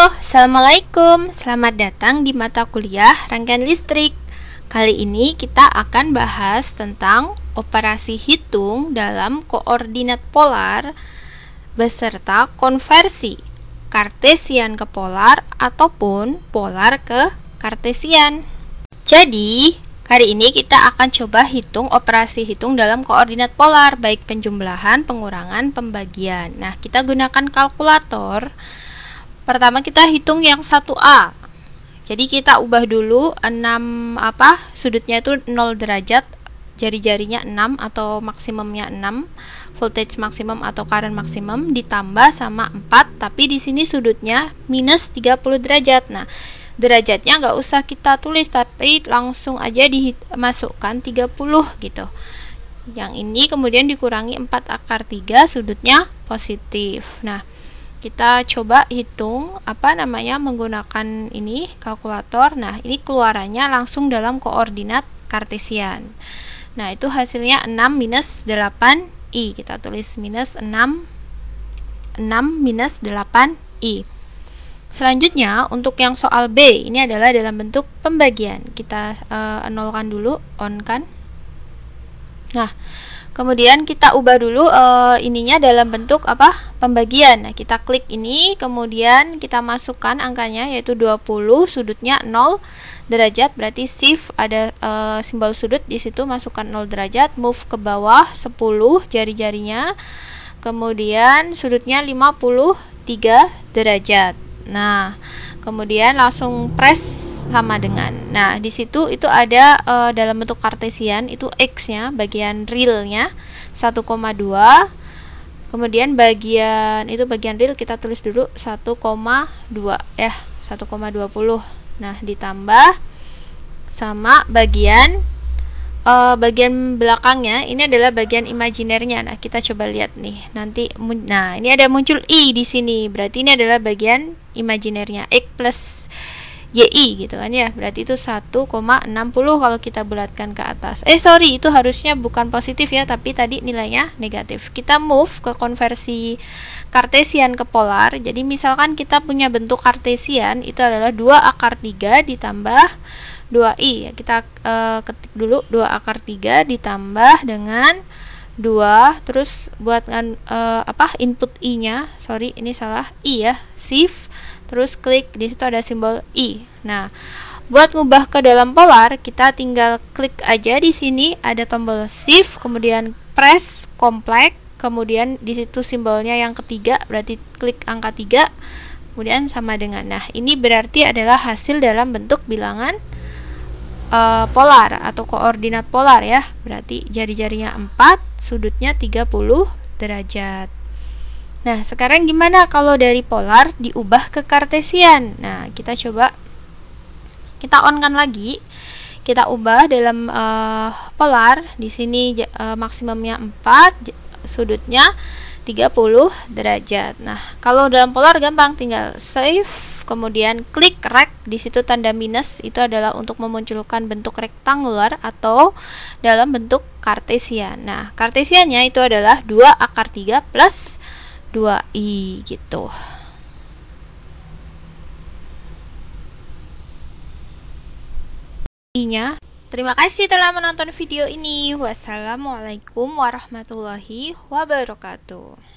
Assalamualaikum Selamat datang di mata kuliah rangkaian listrik Kali ini kita akan bahas tentang operasi hitung dalam koordinat polar Beserta konversi kartesian ke polar ataupun polar ke kartesian Jadi, Hari ini kita akan coba hitung operasi hitung dalam koordinat polar, baik penjumlahan, pengurangan, pembagian. Nah, kita gunakan kalkulator Pertama kita hitung yang 1A. Jadi kita ubah dulu 6 apa? Sudutnya itu 0 derajat, jari-jarinya 6 atau maksimumnya 6, voltage maksimum atau current maksimum ditambah sama 4, tapi di sini sudutnya minus 30 derajat. Nah, derajatnya nggak usah kita tulis tapi langsung aja dimasukkan 30 gitu yang ini kemudian dikurangi 4 akar 3 sudutnya positif nah kita coba hitung apa namanya menggunakan ini kalkulator. Nah, ini keluarannya langsung dalam koordinat kartesian. Nah, itu hasilnya 6 minus 8i. Kita tulis minus 6 6 minus 8i. Selanjutnya, untuk yang soal B, ini adalah dalam bentuk pembagian. Kita uh, nolkan dulu, on kan. Nah, kemudian kita ubah dulu e, ininya dalam bentuk apa? pembagian. Nah, kita klik ini, kemudian kita masukkan angkanya yaitu 20, sudutnya 0 derajat, berarti shift ada e, simbol sudut di situ masukkan 0 derajat, move ke bawah 10 jari-jarinya. Kemudian sudutnya 53 derajat. Nah, kemudian langsung press sama dengan. Nah, di situ itu ada e, dalam bentuk kartesian itu x-nya bagian realnya 1,2 kemudian bagian itu bagian real kita tulis dulu 1,2 ya 1,20 nah ditambah sama bagian uh, bagian belakangnya ini adalah bagian imajinernya. Nah, kita coba lihat nih. Nanti nah, ini ada muncul i di sini. Berarti ini adalah bagian imajinernya x plus YI gitu kan ya berarti itu 1,60 kalau kita bulatkan ke atas eh sorry itu harusnya bukan positif ya tapi tadi nilainya negatif kita move ke konversi kartesian ke polar jadi misalkan kita punya bentuk kartesian itu adalah 2 akar 3 ditambah 2i ya, kita uh, ketik dulu 2 akar 3 ditambah dengan 2 terus buat ngan, uh, apa input i-nya sorry ini salah i ya shift terus klik di situ ada simbol i nah buat ngubah ke dalam polar kita tinggal klik aja di sini ada tombol shift kemudian press kompleks kemudian di situ simbolnya yang ketiga berarti klik angka 3 kemudian sama dengan nah ini berarti adalah hasil dalam bentuk bilangan uh, polar atau koordinat polar ya. Berarti jari-jarinya 4, sudutnya 30 derajat. Nah, sekarang gimana kalau dari polar diubah ke kartesian? Nah, kita coba kita onkan lagi. Kita ubah dalam uh, polar. Di sini uh, maksimumnya 4, sudutnya 30 derajat. Nah, kalau dalam polar gampang tinggal save kemudian klik rect di situ tanda minus itu adalah untuk memunculkan bentuk rektangular atau dalam bentuk kartesian. Nah, kartesiannya itu adalah 2 akar 3 plus 2i gitu. I-nya Terima kasih telah menonton video ini. Wassalamualaikum warahmatullahi wabarakatuh.